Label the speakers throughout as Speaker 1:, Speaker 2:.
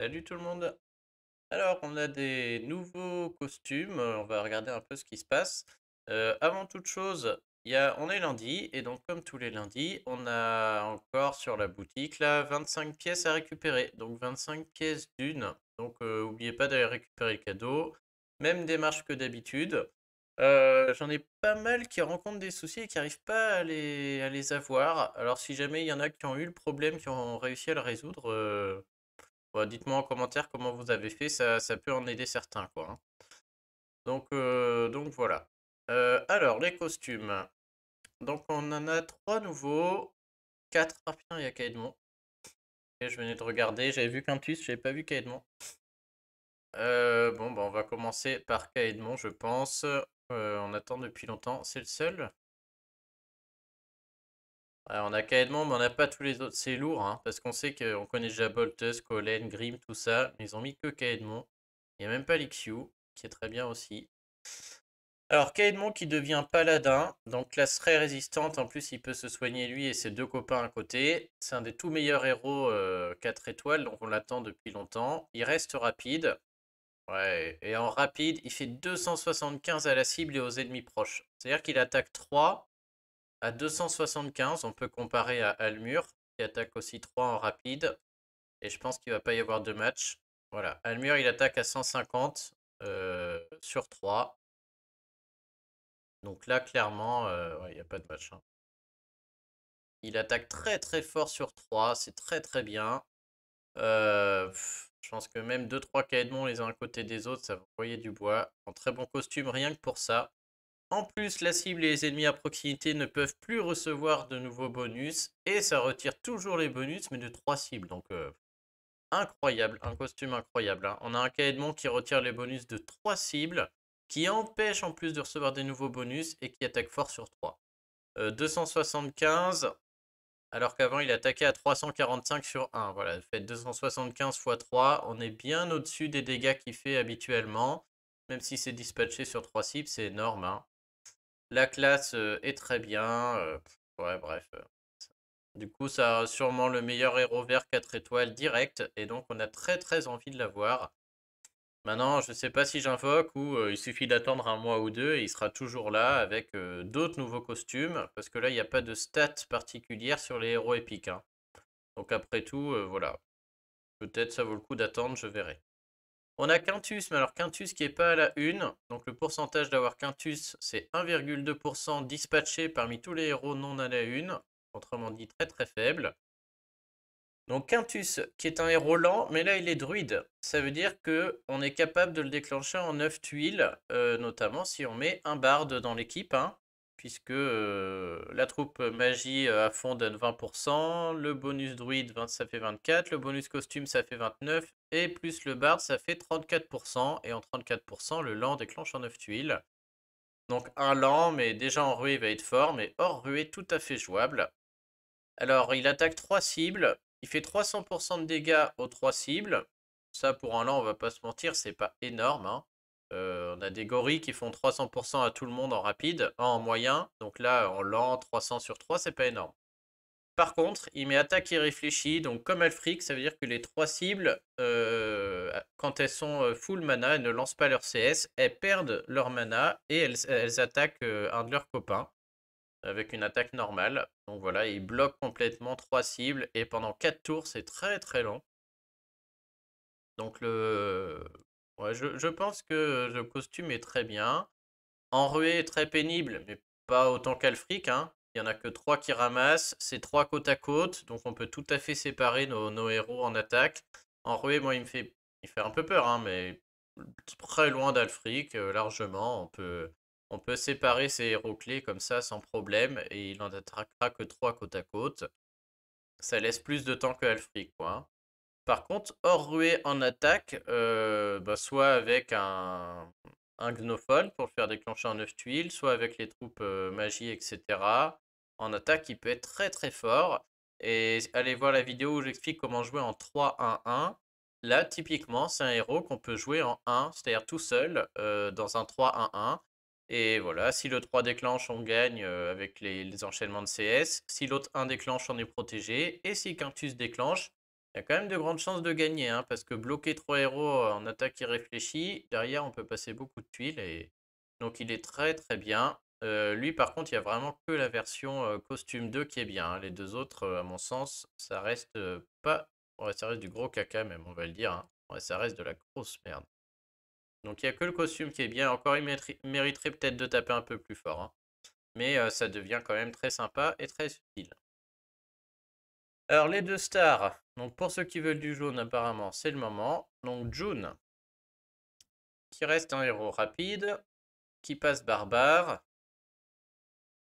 Speaker 1: Salut tout le monde. Alors, on a des nouveaux costumes. Euh, on va regarder un peu ce qui se passe. Euh, avant toute chose, on est lundi. Et donc, comme tous les lundis, on a encore sur la boutique là 25 pièces à récupérer. Donc, 25 pièces d'une. Donc, n'oubliez euh, pas d'aller récupérer le cadeau. Même démarche que d'habitude. J'en ai pas mal qui rencontrent des soucis et qui n'arrivent pas à les, à les, avoir. Alors, si jamais il y en a qui ont eu le problème, qui ont réussi à le résoudre Dites-moi en commentaire comment vous avez fait, ça, peut en aider certains. quoi. Hein. Donc, voilà. alors, les costumes. Donc on en a trois nouveaux. Quatre. Ah putain, il y a Kaedmon. Et je venais de regarder, j'avais vu Quintus, j'avais pas vu Kaedmon. bon, bah, on va commencer par Kaedmon, je pense. on attend depuis longtemps, c'est le seul on a Kaedmon, mais on n'a pas tous les autres. C'est lourd, hein, parce qu'on sait qu'on connaît déjà Boltus, Colin, Grim, tout ça. Mais ils ont mis que Kaedmon. Il n'y a même pas Lixiu, qui est très bien aussi. Alors, Kaedmon qui devient paladin, donc classe très résistante. En plus, il peut se soigner lui et ses deux copains à côté. C'est un des tout meilleurs héros 4 euh, étoiles, donc on l'attend depuis longtemps. Il reste rapide. Ouais, et en rapide, il fait 275 à la cible et aux ennemis proches. C'est-à-dire qu'il attaque 3 à 275, on peut comparer à Almur, qui attaque aussi 3 en rapide. Et je pense qu'il va pas y avoir de match. Voilà, Almur, il attaque à 150 euh, sur 3. Donc là, clairement, euh, il n'y a pas de match. Hein. Il attaque très très fort sur 3, c'est très très bien. Euh, je pense que même 2-3 Kaedmon les uns à côté des autres, ça va envoyer du bois. En très bon costume, rien que pour ça. En plus, la cible et les ennemis à proximité ne peuvent plus recevoir de nouveaux bonus. Et ça retire toujours les bonus, mais de 3 cibles. Donc, euh, incroyable. Un costume incroyable. Hein. On a un Kaedmon qui retire les bonus de 3 cibles. Qui empêche en plus de recevoir des nouveaux bonus. Et qui attaque fort sur 3. 275. Euh, alors qu'avant, il attaquait à 345 sur 1. Voilà, fait 275 x 3. On est bien au-dessus des dégâts qu'il fait habituellement. Même si c'est dispatché sur 3 cibles, c'est énorme. Hein. La classe est très bien. ouais, bref. Du coup, ça a sûrement le meilleur héros vert 4 étoiles direct. Et donc, on a très très envie de l'avoir. Maintenant, je ne sais pas si j'invoque ou il suffit d'attendre un mois ou deux et il sera toujours là avec d'autres nouveaux costumes. Parce que là, il n'y a pas de stats particulières sur les héros épiques. Hein. Donc après tout, voilà. Peut-être ça vaut le coup d'attendre, je verrai. On a Quintus, mais alors Quintus qui n'est pas à la une. Donc le pourcentage d'avoir Quintus, c'est 1,2% dispatché parmi tous les héros non à la une. Autrement dit, très très faible. Donc Quintus, qui est un héros lent, mais là il est druide. Ça veut dire que on est capable de le déclencher en 9 tuiles, euh, notamment si on met un barde dans l'équipe. Hein puisque la troupe magie à fond donne 20%, le bonus druide 20, ça fait 24, le bonus costume ça fait 29, et plus le bar ça fait 34%, et en 34% le lent déclenche en 9 tuiles. Donc un lan, mais déjà en ruée il va être fort, mais hors ruée tout à fait jouable. Alors il attaque 3 cibles, il fait 300% de dégâts aux 3 cibles. Ça pour un lan on va pas se mentir, c'est pas énorme. Hein. Euh, on a des gorilles qui font 300% à tout le monde en rapide, en moyen. Donc là, en lent, 300 sur 3, c'est pas énorme. Par contre, il met attaque et réfléchit, donc comme Alfric, ça veut dire que les trois cibles, euh, quand elles sont euh, full mana, elles ne lancent pas leur CS, elles perdent leur mana et elles, attaquent un de leurs copains avec une attaque normale. Donc voilà, il bloque complètement trois cibles et pendant 4 tours, c'est très très long. Donc le, je, pense que le costume est très bien. Enrué est très pénible, mais pas autant qu'Alfric. Hein. Il n'y en a que trois qui ramassent. C'est trois côte à côte, donc on peut tout à fait séparer nos, nos héros en attaque. Enrué, moi, il me fait, un peu peur, hein, mais très loin d'Alfric, euh, largement. On peut, on peut séparer ces héros clés comme ça sans problème, et il n'en attaquera que trois côte à côte. Ça laisse plus de temps que quoi. Par contre, hors ruée en attaque, euh, bah, soit avec un, gnophone pour faire déclencher un 9 tuiles, soit avec les troupes euh, magie, etc. En attaque, il peut être très très fort. Et allez voir la vidéo où j'explique comment jouer en 3-1-1. Là, typiquement, c'est un héros qu'on peut jouer en 1, c'est-à-dire tout seul, euh, dans un 3-1-1. Et voilà, si le 3 déclenche, on gagne avec les, les enchaînements de CS. Si l'autre 1 déclenche, on est protégé. Et si Quintus déclenche, il y a quand même de grandes chances de gagner, hein, parce que bloquer trois héros en attaque irréfléchie, derrière on peut passer beaucoup de tuiles. Et... Donc il est très très bien. Euh, lui par contre, il n'y a vraiment que la version costume 2 qui est bien. Hein. Les deux autres, à mon sens, ça reste pas... ça reste du gros caca même, on va le dire. Hein. ça reste de la grosse merde. Donc il n'y a que le costume qui est bien. Encore, il mériterait peut-être de taper un peu plus fort. Mais ça devient quand même très sympa et très utile. Alors les deux stars, donc pour ceux qui veulent du jaune, apparemment, c'est le moment. Donc June, qui reste un héros rapide, qui passe barbare.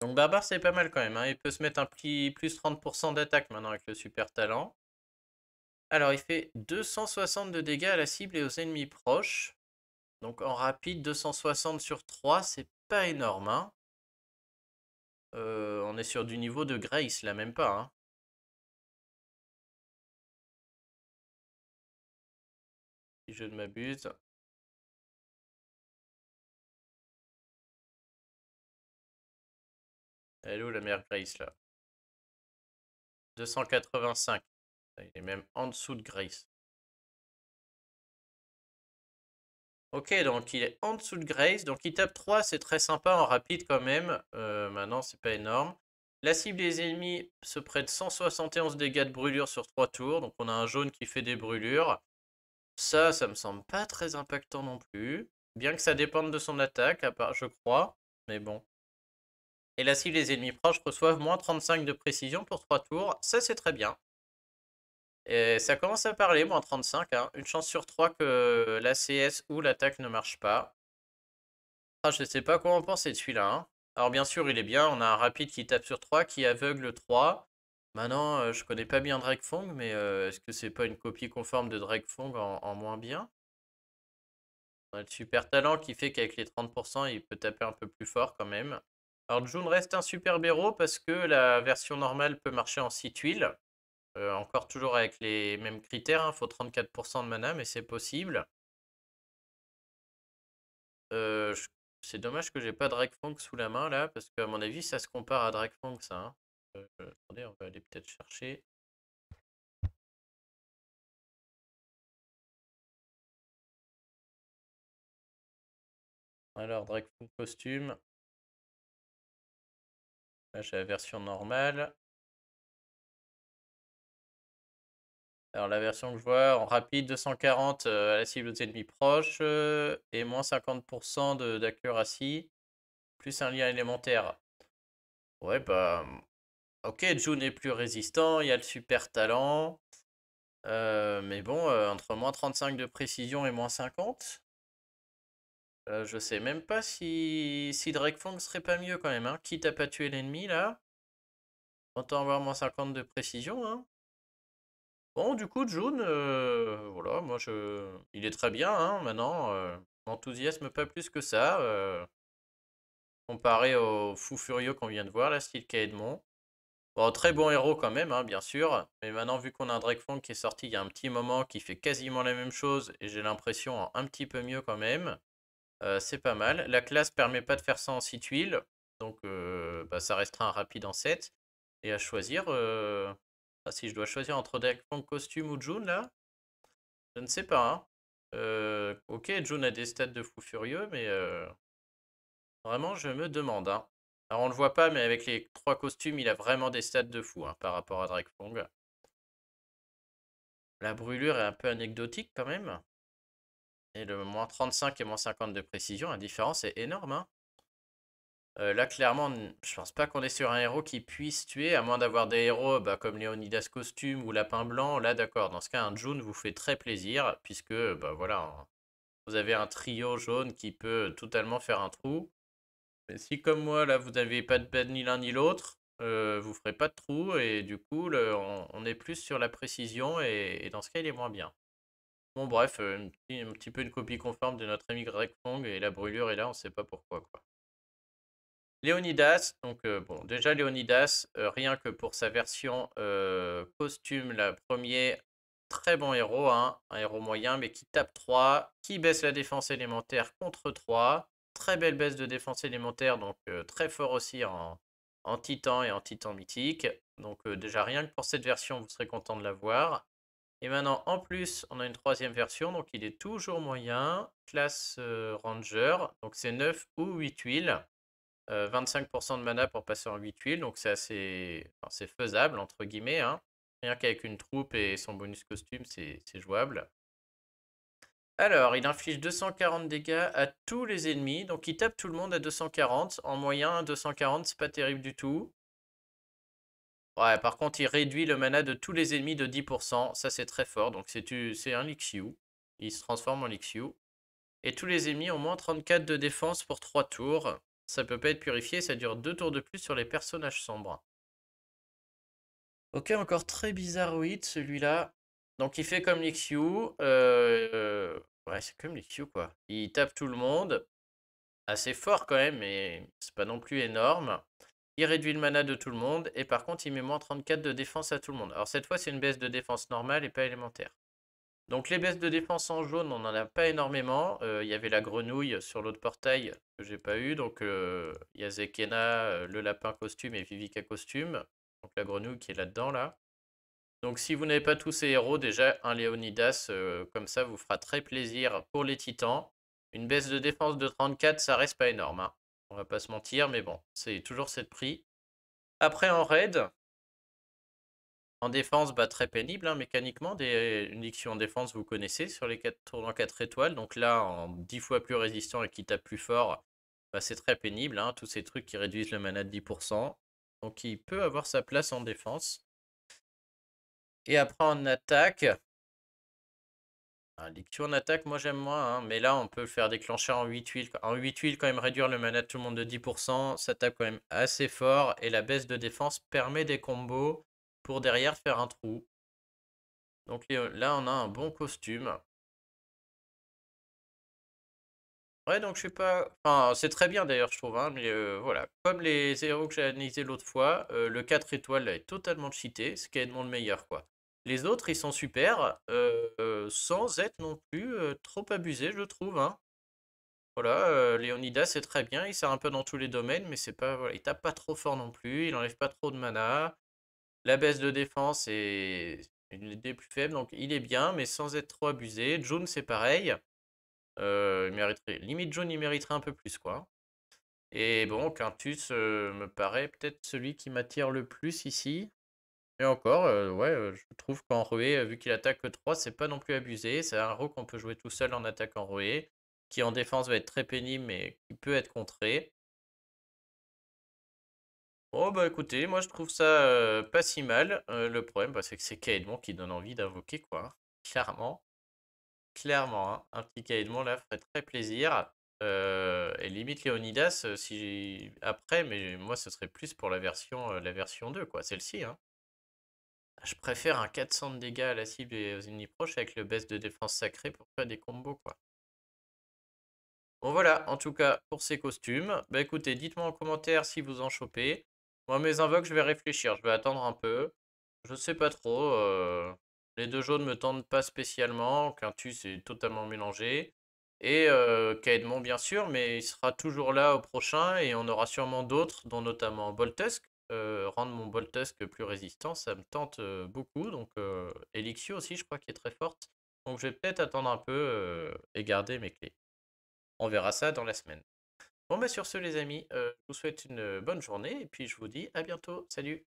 Speaker 1: Donc barbare, c'est pas mal quand même. Hein. Il peut se mettre un plus 30% d'attaque maintenant avec le super talent. Alors il fait 260 de dégâts à la cible et aux ennemis proches. Donc en rapide, 260 sur 3, c'est pas énorme. Hein. Euh, on est
Speaker 2: sur du niveau de Grace, là même pas. Hein. je ne m'abuse. Elle où la mère Grace là 285. Ah, il est même en dessous de
Speaker 1: Grace. Ok, donc il est en dessous de Grace. Donc il tape 3, c'est très sympa en rapide quand même. Euh, maintenant, c'est pas énorme. La cible des ennemis se prête 171 dégâts de brûlure sur 3 tours. Donc on a un jaune qui fait des brûlures. Ça, ça me semble pas très impactant non plus. Bien que ça dépende de son attaque, à je crois. Mais bon. Et là, si les ennemis proches reçoivent moins 35 de précision pour 3 tours, ça c'est très bien. Et ça commence à parler, moins 35. Hein. Une chance sur 3 que la CS ou l'attaque ne marche pas. Ah, je sais pas comment en penser de celui-là. Hein. Alors bien sûr, il est bien. On a un rapide qui tape sur 3, qui aveugle 3. Maintenant, euh, je connais pas bien Dragfong, mais euh, est-ce que c'est pas une copie conforme de Drake en, en moins bien On a le super talent qui fait qu'avec les 30%, il peut taper un peu plus fort quand même. Alors June reste un super héros parce que la version normale peut marcher en 6 tuiles. Euh, encore toujours avec les mêmes critères, il hein, faut 34% de mana, mais c'est possible. c'est dommage que j'ai pas Dragfong sous la main là, parce qu'à mon avis, ça se compare à Dragfong ça. Hein. Euh, attendez, on va aller peut-être chercher.
Speaker 2: Alors, drag costume. Là, j'ai la version
Speaker 1: normale. Alors, la version que je vois en rapide, 240 euh, à la cible aux ennemis proches euh, et moins 50% d'accuracy, plus un lien élémentaire. Ouais, bah, Ok, June est plus résistant, il y a le super talent. Euh, mais bon, euh, entre moins 35 de précision et moins 50. Euh, je sais même pas si, si ne serait pas mieux quand même. Hein. Quitte à pas tuer l'ennemi là. Autant avoir moins 50 de précision. Hein. Bon, du coup, June, euh, voilà, moi je. Il est très bien hein, maintenant. m'enthousiasme pas plus que ça. Comparé au fou furieux qu'on vient de voir là, style Kaedmon très bon héros quand même, hein, bien sûr. Mais maintenant, vu qu'on a un Drakefang qui est sorti il y a un petit moment, qui fait quasiment la même chose, et j'ai l'impression un petit peu mieux quand même, euh, c'est pas mal. La classe permet pas de faire ça en 6 tuiles, donc euh, bah, ça restera un rapide en 7. Et à choisir, euh, ah, si je dois choisir entre Drakefang costume ou June, là, je ne sais pas. Hein. ok, June a des stats de fou furieux, mais vraiment, je me demande. Hein. Alors on le voit pas, mais avec les trois costumes, il a vraiment des stats de fou hein, par rapport à Fong. La brûlure est un peu anecdotique quand même. Et le moins 35 et moins 50 de précision, la différence est énorme. Hein. Euh, là, clairement, je pense pas qu'on est sur un héros qui puisse tuer, à moins d'avoir des héros bah, comme Léonidas Costume ou Lapin Blanc. Là, d'accord, dans ce cas, un June vous fait très plaisir, puisque bah, voilà, hein, vous avez un trio jaune qui peut totalement faire un trou si comme moi, là, vous n'avez pas de bête ni l'un ni l'autre, vous euh, vous ferez pas de trou et du coup, on, est plus sur la précision et, dans ce cas, il est moins bien. Bon, bref, euh, un, petit, peu une copie conforme de notre ami Greg Fong et la brûlure est là, on ne sait pas pourquoi, quoi. Léonidas, donc euh, bon, déjà Léonidas, rien que pour sa version costume, la première, très bon héros, hein, un héros moyen, mais qui tape 3, qui baisse la défense élémentaire contre 3, Très belle baisse de défense élémentaire, donc très fort aussi en, titan et en titan mythique. Donc déjà rien que pour cette version, vous serez content de l'avoir. Et maintenant, en plus, on a une troisième version, donc il est toujours moyen, classe ranger, donc c'est 9 ou 8 huiles. 25% de mana pour passer en 8 huiles, donc c'est assez faisable, entre guillemets. Hein. Rien qu'avec une troupe et son bonus costume, c'est jouable. Alors, il inflige 240 dégâts à tous les ennemis. Donc, il tape tout le monde à 240. En moyen, 240, c'est pas terrible du tout. Ouais, par contre, il réduit le mana de tous les ennemis de 10%. Ça, c'est très fort. Donc, c'est un Lixiu. Il se transforme en Lixiu. Et tous les ennemis ont moins 34 de défense pour 3 tours. Ça peut pas être purifié. Ça dure 2 tours de plus sur les personnages sombres. Ok, encore très bizarroïde celui-là. Donc il fait comme l'XU. Euh, ouais, c'est comme quoi. Il tape tout le monde. Assez fort quand même, mais c'est pas non plus énorme. Il réduit le mana de tout le monde. Et par contre, il met moins 34 de défense à tout le monde. Alors cette fois, c'est une baisse de défense normale et pas élémentaire. Donc les baisses de défense en jaune, on n'en a pas énormément. Euh, il y avait la grenouille sur l'autre portail que j'ai pas eu. Donc euh, il y a Zekena, le lapin costume et Vivica costume. Donc la grenouille qui est là-dedans là. Donc si vous n'avez pas tous ces héros, déjà un Léonidas euh, comme ça vous fera très plaisir pour les titans. Une baisse de défense de 34, ça reste pas énorme. Hein. On va pas se mentir, mais bon, c'est toujours cette prix. Après en raid, en défense, bah, très pénible hein, mécaniquement. Des... Une diction en défense, vous connaissez sur les 4 tournants 4 étoiles. Donc là, en 10 fois plus résistant et qui tape plus fort, bah, c'est très pénible. Hein, tous ces trucs qui réduisent le mana de 10%. Donc il peut avoir sa place en défense. Et après, en attaque. Un ah, attaque, moi j'aime moins. Hein, mais là, on peut le faire déclencher en 8 huiles. En 8 huiles, quand même, réduire le mana de tout le monde de 10%. Ça tape quand même assez fort. Et la baisse de défense permet des combos pour derrière faire un trou. Donc là, on a un bon costume. donc je suis pas. Enfin, c'est très bien d'ailleurs, je trouve. Hein, mais euh, voilà. Comme les héros que j'ai analysés l'autre fois, euh, le 4 étoiles est totalement cheaté, ce qui est de le meilleur, quoi. Les autres, ils sont super, euh, sans être non plus trop abusé je trouve. Hein. Voilà, leonidas c'est très bien. Il sert un peu dans tous les domaines, mais c'est pas. il tape pas trop fort non plus. Il enlève pas trop de mana. La baisse de défense est une des plus faibles, donc il est bien, mais sans être trop abusé. June, c'est pareil. Euh, il mériterait, limite jaune, il mériterait un peu plus, quoi. Et bon, Quintus euh, me paraît peut-être celui qui m'attire le plus ici. Et encore, euh, ouais, euh, je trouve qu'en Roé, vu qu'il attaque 3, c'est pas non plus abusé. C'est un rôle qu'on peut jouer tout seul en attaque en Roé, qui en défense va être très pénible, mais qui peut être contré. Bon, bah écoutez, moi je trouve ça pas si mal. le problème, bah, c'est que c'est Kaedmon qui donne envie d'invoquer, quoi. Clairement. Clairement, hein, un petit de mon là ferait très plaisir. et limite Léonidas, si après, mais moi ce serait plus pour la version, la version 2, quoi, celle-ci. Hein. Je préfère un 400 de dégâts à la cible et aux ennemis proches avec le baisse de défense sacrée pour faire des combos, quoi. Bon voilà, en tout cas pour ces costumes. Bah écoutez, dites-moi en commentaire si vous en chopez. Moi mes invoques, je vais réfléchir, je vais attendre un peu. Je sais pas trop. Les deux jaunes me tentent pas spécialement. Quintus est totalement mélangé. Et euh, bien sûr, mais il sera toujours là au prochain et on aura sûrement d'autres, dont notamment Boltusk. Euh, rendre mon Boltusk plus résistant, ça me tente euh, beaucoup. Donc euh, Elixio aussi, je crois, qu'il est très forte. Donc je vais peut-être attendre un peu et garder mes clés. On verra ça dans la semaine. Bon, bah sur ce, les amis, je vous souhaite une bonne journée et puis je vous dis à bientôt.
Speaker 2: Salut!